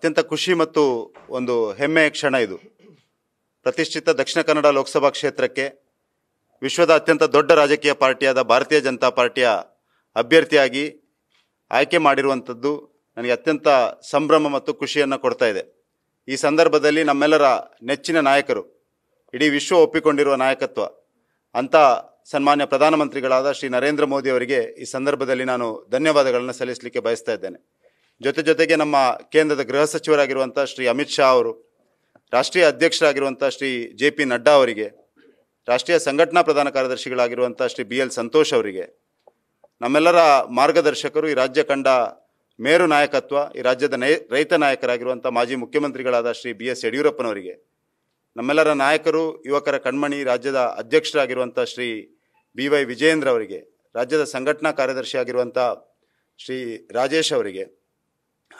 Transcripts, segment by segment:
ಅತ್ಯಂತ ಖುಷಿ ಮತ್ತು ಒಂದು ಹೆಮ್ಮೆಯ ಕ್ಷಣ ಇದು ಪ್ರತಿಷ್ಠಿತ ದಕ್ಷಿಣ ಕನ್ನಡ ಲೋಕಸಭಾ ಕ್ಷೇತ್ರಕ್ಕೆ ವಿಶ್ವದ ಅತ್ಯಂತ ದೊಡ್ಡ ರಾಜಕೀಯ ಪಾರ್ಟಿಯಾದ ಭಾರತೀಯ ಜನತಾ ಪಾರ್ಟಿಯ ಅಭ್ಯರ್ಥಿಯಾಗಿ ಆಯ್ಕೆ ಮಾಡಿರುವಂಥದ್ದು ನನಗೆ ಅತ್ಯಂತ ಸಂಭ್ರಮ ಮತ್ತು ಖುಷಿಯನ್ನು ಕೊಡ್ತಾ ಇದೆ ಈ ಸಂದರ್ಭದಲ್ಲಿ ನಮ್ಮೆಲ್ಲರ ನೆಚ್ಚಿನ ನಾಯಕರು ಇಡೀ ವಿಶ್ವ ಒಪ್ಪಿಕೊಂಡಿರುವ ನಾಯಕತ್ವ ಅಂಥ ಸನ್ಮಾನ್ಯ ಪ್ರಧಾನಮಂತ್ರಿಗಳಾದ ಶ್ರೀ ನರೇಂದ್ರ ಮೋದಿ ಅವರಿಗೆ ಈ ಸಂದರ್ಭದಲ್ಲಿ ನಾನು ಧನ್ಯವಾದಗಳನ್ನು ಸಲ್ಲಿಸಲಿಕ್ಕೆ ಬಯಸ್ತಾ ಇದ್ದೇನೆ ಜೊತೆ ಜೊತೆಗೆ ನಮ್ಮ ಕೇಂದ್ರದ ಗೃಹ ಸಚಿವರಾಗಿರುವಂಥ ಶ್ರೀ ಅಮಿತ್ ಶಾ ಅವರು ರಾಷ್ಟ್ರೀಯ ಅಧ್ಯಕ್ಷರಾಗಿರುವಂಥ ಶ್ರೀ ಜೆ ಪಿ ನಡ್ಡಾ ಅವರಿಗೆ ರಾಷ್ಟ್ರೀಯ ಸಂಘಟನಾ ಪ್ರಧಾನ ಕಾರ್ಯದರ್ಶಿಗಳಾಗಿರುವಂಥ ಶ್ರೀ ಬಿ ಎಲ್ ಸಂತೋಷ್ ಅವರಿಗೆ ನಮ್ಮೆಲ್ಲರ ಮಾರ್ಗದರ್ಶಕರು ಈ ರಾಜ್ಯ ಕಂಡ ಮೇರು ನಾಯಕತ್ವ ಈ ರಾಜ್ಯದ ನೈ ರೈತ ನಾಯಕರಾಗಿರುವಂಥ ಮಾಜಿ ಮುಖ್ಯಮಂತ್ರಿಗಳಾದ ಶ್ರೀ ಬಿ ಎಸ್ ಯಡಿಯೂರಪ್ಪನವರಿಗೆ ನಮ್ಮೆಲ್ಲರ ನಾಯಕರು ಯುವಕರ ಕಣ್ಮಣಿ ರಾಜ್ಯದ ಅಧ್ಯಕ್ಷರಾಗಿರುವಂಥ ಶ್ರೀ ಬಿ ವೈ ವಿಜಯೇಂದ್ರ ಅವರಿಗೆ ರಾಜ್ಯದ ಸಂಘಟನಾ ಕಾರ್ಯದರ್ಶಿಯಾಗಿರುವಂಥ ಶ್ರೀ ರಾಜೇಶ್ ಅವರಿಗೆ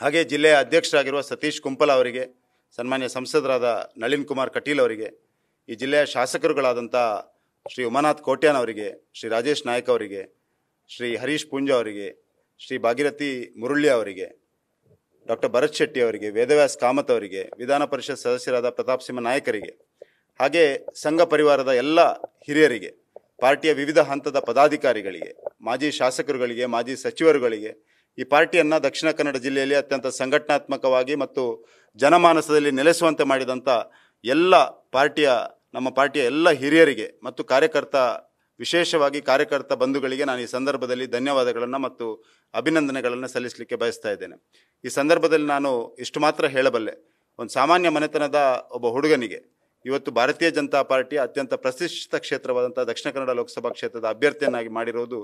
ಹಾಗೆ ಜಿಲ್ಲೆಯ ಅಧ್ಯಕ್ಷರಾಗಿರುವ ಸತೀಶ್ ಕುಂಪಲ ಅವರಿಗೆ ಸನ್ಮಾನ್ಯ ಸಂಸದರಾದ ನಳಿನ್ ಕುಮಾರ್ ಕಟೀಲ್ ಅವರಿಗೆ ಈ ಜಿಲ್ಲೆಯ ಶಾಸಕರುಗಳಾದಂಥ ಶ್ರೀ ಉಮಾನಾಥ್ ಕೋಟ್ಯಾನ್ ಅವರಿಗೆ ಶ್ರೀ ರಾಜೇಶ್ ನಾಯಕ್ ಅವರಿಗೆ ಶ್ರೀ ಹರೀಶ್ ಪೂಂಜಾ ಅವರಿಗೆ ಶ್ರೀ ಭಾಗಿರಥಿ ಮುರುಳ್ಳಿ ಅವರಿಗೆ ಡಾಕ್ಟರ್ ಭರತ್ ಶೆಟ್ಟಿ ಅವರಿಗೆ ವೇದವ್ಯಾಸ್ ಕಾಮತ್ ಅವರಿಗೆ ವಿಧಾನ ಪರಿಷತ್ ಸದಸ್ಯರಾದ ಪ್ರತಾಪ್ ಸಿಂಹ ನಾಯಕರಿಗೆ ಹಾಗೆ ಸಂಘ ಪರಿವಾರದ ಎಲ್ಲ ಹಿರಿಯರಿಗೆ ಪಾರ್ಟಿಯ ವಿವಿಧ ಹಂತದ ಪದಾಧಿಕಾರಿಗಳಿಗೆ ಮಾಜಿ ಶಾಸಕರುಗಳಿಗೆ ಮಾಜಿ ಸಚಿವರುಗಳಿಗೆ ಈ ಪಾರ್ಟಿಯನ್ನು ದಕ್ಷಿಣ ಕನ್ನಡ ಜಿಲ್ಲೆಯಲ್ಲಿ ಅತ್ಯಂತ ಸಂಘಟನಾತ್ಮಕವಾಗಿ ಮತ್ತು ಜನಮಾನಸದಲ್ಲಿ ನೆಲೆಸುವಂತೆ ಮಾಡಿದಂಥ ಎಲ್ಲ ಪಾರ್ಟಿಯ ನಮ್ಮ ಪಾರ್ಟಿಯ ಎಲ್ಲ ಹಿರಿಯರಿಗೆ ಮತ್ತು ಕಾರ್ಯಕರ್ತ ವಿಶೇಷವಾಗಿ ಕಾರ್ಯಕರ್ತ ಬಂಧುಗಳಿಗೆ ನಾನು ಈ ಸಂದರ್ಭದಲ್ಲಿ ಧನ್ಯವಾದಗಳನ್ನು ಮತ್ತು ಅಭಿನಂದನೆಗಳನ್ನು ಸಲ್ಲಿಸಲಿಕ್ಕೆ ಬಯಸ್ತಾ ಇದ್ದೇನೆ ಈ ಸಂದರ್ಭದಲ್ಲಿ ನಾನು ಇಷ್ಟು ಮಾತ್ರ ಹೇಳಬಲ್ಲೆ ಒಂದು ಸಾಮಾನ್ಯ ಮನೆತನದ ಒಬ್ಬ ಹುಡುಗನಿಗೆ ಇವತ್ತು ಭಾರತೀಯ ಜನತಾ ಪಾರ್ಟಿ ಅತ್ಯಂತ ಪ್ರತಿಷ್ಠಿತ ಕ್ಷೇತ್ರವಾದಂಥ ದಕ್ಷಿಣ ಕನ್ನಡ ಲೋಕಸಭಾ ಕ್ಷೇತ್ರದ ಅಭ್ಯರ್ಥಿಯನ್ನಾಗಿ ಮಾಡಿರುವುದು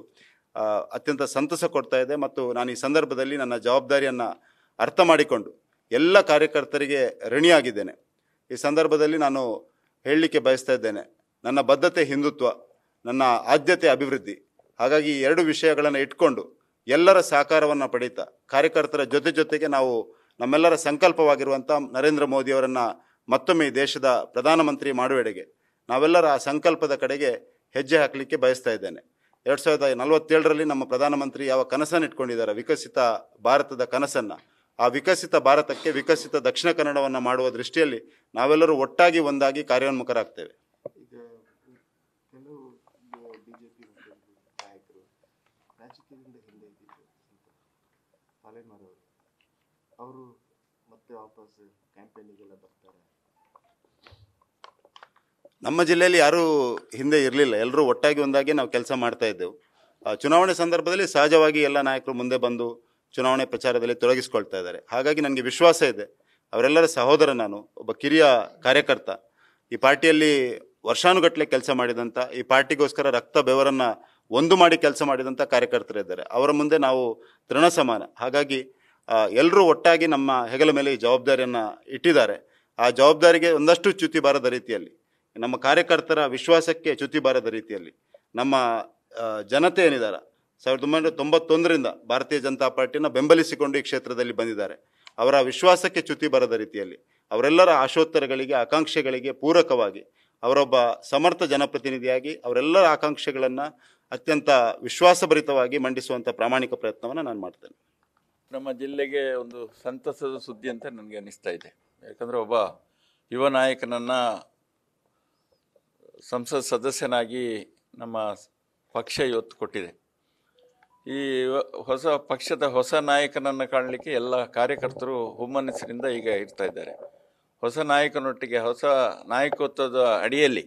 ಅತ್ಯಂತ ಸಂತಸ ಕೊಡ್ತಾ ಇದೆ ಮತ್ತು ನಾನು ಈ ಸಂದರ್ಭದಲ್ಲಿ ನನ್ನ ಜವಾಬ್ದಾರಿಯನ್ನು ಅರ್ಥ ಮಾಡಿಕೊಂಡು ಎಲ್ಲ ಕಾರ್ಯಕರ್ತರಿಗೆ ಋಣಿಯಾಗಿದ್ದೇನೆ ಈ ಸಂದರ್ಭದಲ್ಲಿ ನಾನು ಹೇಳಲಿಕ್ಕೆ ಬಯಸ್ತಾ ಇದ್ದೇನೆ ನನ್ನ ಬದ್ಧತೆ ಹಿಂದುತ್ವ ನನ್ನ ಆದ್ಯತೆ ಅಭಿವೃದ್ಧಿ ಹಾಗಾಗಿ ಈ ಎರಡು ವಿಷಯಗಳನ್ನು ಇಟ್ಕೊಂಡು ಎಲ್ಲರ ಸಹಕಾರವನ್ನು ಪಡೀತಾ ಕಾರ್ಯಕರ್ತರ ಜೊತೆ ಜೊತೆಗೆ ನಾವು ನಮ್ಮೆಲ್ಲರ ಸಂಕಲ್ಪವಾಗಿರುವಂಥ ನರೇಂದ್ರ ಮೋದಿಯವರನ್ನು ಮತ್ತೊಮ್ಮೆ ದೇಶದ ಪ್ರಧಾನಮಂತ್ರಿ ಮಾಡುವೆಡೆಗೆ ನಾವೆಲ್ಲರ ಆ ಸಂಕಲ್ಪದ ಕಡೆಗೆ ಹೆಜ್ಜೆ ಹಾಕಲಿಕ್ಕೆ ಬಯಸ್ತಾ ಇದ್ದೇನೆ ಎರಡು ಸಾವಿರದ ನಲವತ್ತೇಳರಲ್ಲಿ ನಮ್ಮ ಪ್ರಧಾನಮಂತ್ರಿ ಯಾವ ಕನಸನ್ನು ಇಟ್ಕೊಂಡಿದ್ದಾರೆ ವಿಕಸಿತ ಭಾರತದ ಕನಸನ್ನು ಆ ವಿಕಸಿತ ಭಾರತಕ್ಕೆ ವಿಕಸಿತ ದಕ್ಷಿಣ ಕನ್ನಡವನ್ನು ಮಾಡುವ ದೃಷ್ಟಿಯಲ್ಲಿ ನಾವೆಲ್ಲರೂ ಒಟ್ಟಾಗಿ ಒಂದಾಗಿ ಕಾರ್ಯೋನ್ಮುಖರಾಗ್ತೇವೆ ಅವರು ಮತ್ತೆ ವಾಪಸ್ ಕ್ಯಾಂಪೇನಿಗೆಲ್ಲ ಬರ್ತಾರೆ ನಮ್ಮ ಜಿಲ್ಲೆಯಲ್ಲಿ ಯಾರೂ ಹಿಂದೆ ಇರಲಿಲ್ಲ ಎಲ್ಲರೂ ಒಟ್ಟಾಗಿ ಒಂದಾಗಿ ನಾವು ಕೆಲಸ ಮಾಡ್ತಾ ಇದ್ದೆವು ಚುನಾವಣೆ ಸಂದರ್ಭದಲ್ಲಿ ಸಹಜವಾಗಿ ಎಲ್ಲ ನಾಯಕರು ಮುಂದೆ ಬಂದು ಚುನಾವಣೆ ಪ್ರಚಾರದಲ್ಲಿ ತೊಡಗಿಸ್ಕೊಳ್ತಾ ಇದ್ದಾರೆ ಹಾಗಾಗಿ ನನಗೆ ವಿಶ್ವಾಸ ಇದೆ ಅವರೆಲ್ಲರ ಸಹೋದರ ನಾನು ಒಬ್ಬ ಕಿರಿಯ ಕಾರ್ಯಕರ್ತ ಈ ಪಾರ್ಟಿಯಲ್ಲಿ ವರ್ಷಾನುಗಟ್ಟಲೆ ಕೆಲಸ ಮಾಡಿದಂಥ ಈ ಪಾರ್ಟಿಗೋಸ್ಕರ ರಕ್ತ ಬೆವರನ್ನು ಒಂದು ಮಾಡಿ ಕೆಲಸ ಮಾಡಿದಂಥ ಕಾರ್ಯಕರ್ತರಿದ್ದಾರೆ ಅವರ ಮುಂದೆ ನಾವು ತೃಣ ಸಮಾನ ಹಾಗಾಗಿ ಎಲ್ಲರೂ ಒಟ್ಟಾಗಿ ನಮ್ಮ ಹೆಗಲ ಮೇಲೆ ಈ ಜವಾಬ್ದಾರಿಯನ್ನು ಇಟ್ಟಿದ್ದಾರೆ ಆ ಜವಾಬ್ದಾರಿಗೆ ಒಂದಷ್ಟು ಚ್ಯುತಿ ಬಾರದ ರೀತಿಯಲ್ಲಿ ನಮ್ಮ ಕಾರ್ಯಕರ್ತರ ವಿಶ್ವಾಸಕ್ಕೆ ಚ್ಯುತಿ ಬಾರದ ರೀತಿಯಲ್ಲಿ ನಮ್ಮ ಜನತೆ ಏನಿದ್ದಾರೆ ಸಾವಿರದ ಒಂಬೈನೂರ ತೊಂಬತ್ತೊಂದರಿಂದ ಭಾರತೀಯ ಜನತಾ ಪಾರ್ಟಿನ ಬೆಂಬಲಿಸಿಕೊಂಡು ಈ ಕ್ಷೇತ್ರದಲ್ಲಿ ಬಂದಿದ್ದಾರೆ ಅವರ ವಿಶ್ವಾಸಕ್ಕೆ ಚ್ಯುತಿ ಬರದ ರೀತಿಯಲ್ಲಿ ಅವರೆಲ್ಲರ ಆಶೋತ್ತರಗಳಿಗೆ ಆಕಾಂಕ್ಷೆಗಳಿಗೆ ಪೂರಕವಾಗಿ ಅವರೊಬ್ಬ ಸಮರ್ಥ ಜನಪ್ರತಿನಿಧಿಯಾಗಿ ಅವರೆಲ್ಲರ ಆಕಾಂಕ್ಷೆಗಳನ್ನು ಅತ್ಯಂತ ವಿಶ್ವಾಸಭರಿತವಾಗಿ ಮಂಡಿಸುವಂಥ ಪ್ರಾಮಾಣಿಕ ಪ್ರಯತ್ನವನ್ನು ನಾನು ಮಾಡ್ತೇನೆ ನಮ್ಮ ಜಿಲ್ಲೆಗೆ ಒಂದು ಸಂತಸದ ಸುದ್ದಿ ಅಂತ ನನಗೆ ಅನ್ನಿಸ್ತಾ ಇದೆ ಯಾಕಂದರೆ ಒಬ್ಬ ಯುವ ನಾಯಕನನ್ನು ಸಂಸತ್ ಸದಸ್ಯನಾಗಿ ನಮ್ಮ ಪಕ್ಷ ಇವತ್ತು ಕೊಟ್ಟಿದೆ ಈ ಹೊಸ ಪಕ್ಷದ ಹೊಸ ನಾಯಕನನ್ನು ಕಾಣಲಿಕ್ಕೆ ಎಲ್ಲ ಕಾರ್ಯಕರ್ತರು ಹುಮ್ಮನಸ್ಸಿನಿಂದ ಈಗ ಇರ್ತಾ ಇದ್ದಾರೆ ಹೊಸ ನಾಯಕನೊಟ್ಟಿಗೆ ಹೊಸ ನಾಯಕತ್ವದ ಅಡಿಯಲ್ಲಿ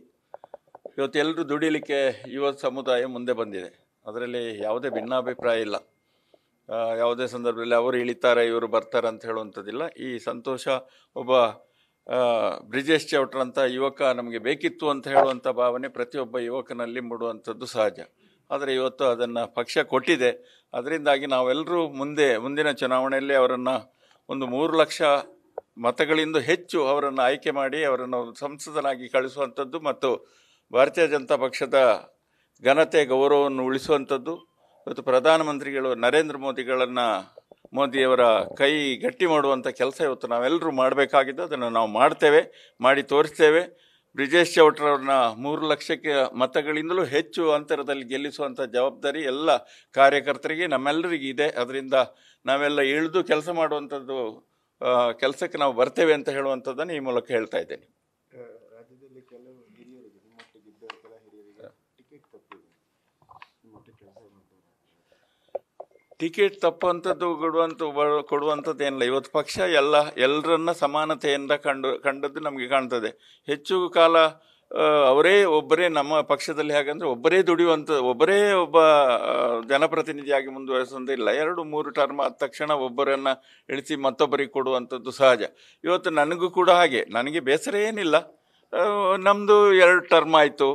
ಇವತ್ತು ಎಲ್ಲರೂ ದುಡಿಲಿಕ್ಕೆ ಯುವ ಸಮುದಾಯ ಮುಂದೆ ಬಂದಿದೆ ಅದರಲ್ಲಿ ಯಾವುದೇ ಭಿನ್ನಾಭಿಪ್ರಾಯ ಇಲ್ಲ ಯಾವುದೇ ಸಂದರ್ಭದಲ್ಲಿ ಅವರು ಇಳಿತಾರೆ ಇವರು ಬರ್ತಾರೆ ಅಂತ ಹೇಳುವಂಥದ್ದಿಲ್ಲ ಈ ಸಂತೋಷ ಒಬ್ಬ ಬ್ರಿಜೇಶ್ ಚೌಟ್ರಂಥ ಯುವಕ ನಮಗೆ ಬೇಕಿತ್ತು ಅಂತ ಹೇಳುವಂಥ ಭಾವನೆ ಪ್ರತಿಯೊಬ್ಬ ಯುವಕನಲ್ಲಿ ಮೂಡುವಂಥದ್ದು ಸಹಜ ಆದರೆ ಇವತ್ತು ಅದನ್ನು ಪಕ್ಷ ಕೊಟ್ಟಿದೆ ಅದರಿಂದಾಗಿ ನಾವೆಲ್ಲರೂ ಮುಂದೆ ಮುಂದಿನ ಚುನಾವಣೆಯಲ್ಲಿ ಅವರನ್ನು ಒಂದು ಮೂರು ಲಕ್ಷ ಮತಗಳಿಂದ ಹೆಚ್ಚು ಅವರನ್ನು ಆಯ್ಕೆ ಮಾಡಿ ಅವರನ್ನು ಸಂಸದನಾಗಿ ಕಳಿಸುವಂಥದ್ದು ಮತ್ತು ಭಾರತೀಯ ಜನತಾ ಪಕ್ಷದ ಘನತೆ ಗೌರವವನ್ನು ಉಳಿಸುವಂಥದ್ದು ಇವತ್ತು ಪ್ರಧಾನಮಂತ್ರಿಗಳು ನರೇಂದ್ರ ಮೋದಿಗಳನ್ನು ಮೋದಿಯವರ ಕೈ ಗಟ್ಟಿ ಮಾಡುವಂಥ ಕೆಲಸ ಇವತ್ತು ನಾವೆಲ್ಲರೂ ಮಾಡಬೇಕಾಗಿದ್ದು ಅದನ್ನು ನಾವು ಮಾಡ್ತೇವೆ ಮಾಡಿ ತೋರಿಸ್ತೇವೆ ಬ್ರಿಜೇಶ್ ಚೌಟ್ರವ್ರನ್ನ ಮೂರು ಲಕ್ಷಕ್ಕೆ ಮತಗಳಿಂದಲೂ ಹೆಚ್ಚು ಅಂತರದಲ್ಲಿ ಗೆಲ್ಲಿಸುವಂಥ ಜವಾಬ್ದಾರಿ ಎಲ್ಲ ಕಾರ್ಯಕರ್ತರಿಗೆ ನಮ್ಮೆಲ್ಲರಿಗೂ ಇದೆ ಅದರಿಂದ ನಾವೆಲ್ಲ ಇಳಿದು ಕೆಲಸ ಮಾಡುವಂಥದ್ದು ಕೆಲಸಕ್ಕೆ ನಾವು ಬರ್ತೇವೆ ಅಂತ ಹೇಳುವಂಥದ್ದನ್ನು ಈ ಮೂಲಕ ಹೇಳ್ತಾ ಇದ್ದೇನೆ ರಾಜ್ಯದಲ್ಲಿ ಕೆಲವು ಟಿಕೆಟ್ ತಪ್ಪಂಥದ್ದು ಕೊಡುವಂಥ ಕೊಡುವಂಥದ್ದು ಏನಿಲ್ಲ ಇವತ್ತು ಪಕ್ಷ ಎಲ್ಲ ಎಲ್ಲರನ್ನ ಸಮಾನತೆಯಿಂದ ಕಂಡು ಕಂಡದ್ದು ನಮಗೆ ಕಾಣ್ತದೆ ಹೆಚ್ಚು ಕಾಲ ಅವರೇ ಒಬ್ಬರೇ ನಮ್ಮ ಪಕ್ಷದಲ್ಲಿ ಹಾಗಂದರೆ ಒಬ್ಬರೇ ದುಡಿಯುವಂಥ ಒಬ್ಬರೇ ಒಬ್ಬ ಜನಪ್ರತಿನಿಧಿಯಾಗಿ ಇಲ್ಲ ಎರಡು ಮೂರು ಟರ್ಮ್ ಆದ ತಕ್ಷಣ ಒಬ್ಬರನ್ನು ಇಳಿಸಿ ಮತ್ತೊಬ್ಬರಿಗೆ ಕೊಡುವಂಥದ್ದು ಸಹಜ ಇವತ್ತು ನನಗೂ ಕೂಡ ಹಾಗೆ ನನಗೆ ಬೇಸರ ಏನಿಲ್ಲ ನಮ್ಮದು ಎರಡು ಟರ್ಮ್ ಆಯಿತು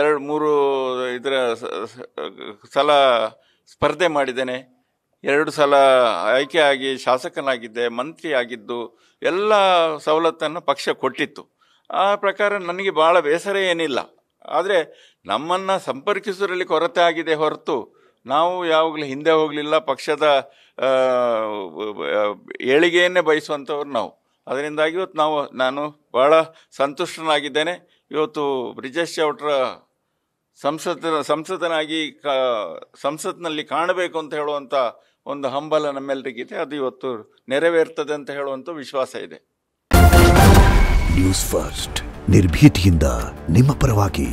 ಎರಡು ಮೂರು ಇದರ ಸಲ ಸ್ಪರ್ಧೆ ಮಾಡಿದ್ದೇನೆ ಎರಡು ಸಲ ಆಯ್ಕೆಯಾಗಿ ಶಾಸಕನಾಗಿದ್ದೆ ಮಂತ್ರಿ ಆಗಿದ್ದು ಎಲ್ಲ ಸವಲತ್ತನ್ನು ಪಕ್ಷ ಕೊಟ್ಟಿತ್ತು ಆ ಪ್ರಕಾರ ನನಗೆ ಭಾಳ ಬೇಸರ ಏನಿಲ್ಲ ಆದರೆ ನಮ್ಮನ್ನು ಸಂಪರ್ಕಿಸೋದ್ರಲ್ಲಿ ಕೊರತೆ ಆಗಿದೆ ಹೊರತು ನಾವು ಯಾವಾಗಲೂ ಹಿಂದೆ ಹೋಗಲಿಲ್ಲ ಪಕ್ಷದ ಏಳಿಗೆಯನ್ನೇ ಬಯಸುವಂಥವ್ರು ನಾವು ಅದರಿಂದಾಗಿ ಇವತ್ತು ನಾವು ನಾನು ಭಾಳ ಸಂತುಷ್ಟನಾಗಿದ್ದೇನೆ ಇವತ್ತು ಬ್ರಿಜೇಶ್ ಚೌಟ್ರ ಸಂಸತ್ತನಾಗಿ ಸಂಸದನಾಗಿ ಸಂಸತ್ನಲ್ಲಿ ಕಾಣಬೇಕು ಅಂತ ಹೇಳುವಂಥ ಒಂದು ಹಂಬಲ ನಮ್ಮೆಲ್ಲರಿಗಿದೆ ಅದು ಇವತ್ತು ನೆರವೇರ್ತದೆ ಅಂತ ಹೇಳುವಂಥ ವಿಶ್ವಾಸ ಇದೆ ನ್ಯೂಸ್ ಫಸ್ಟ್ ನಿರ್ಭೀತಿಯಿಂದ ನಿಮ್ಮ ಪರವಾಗಿ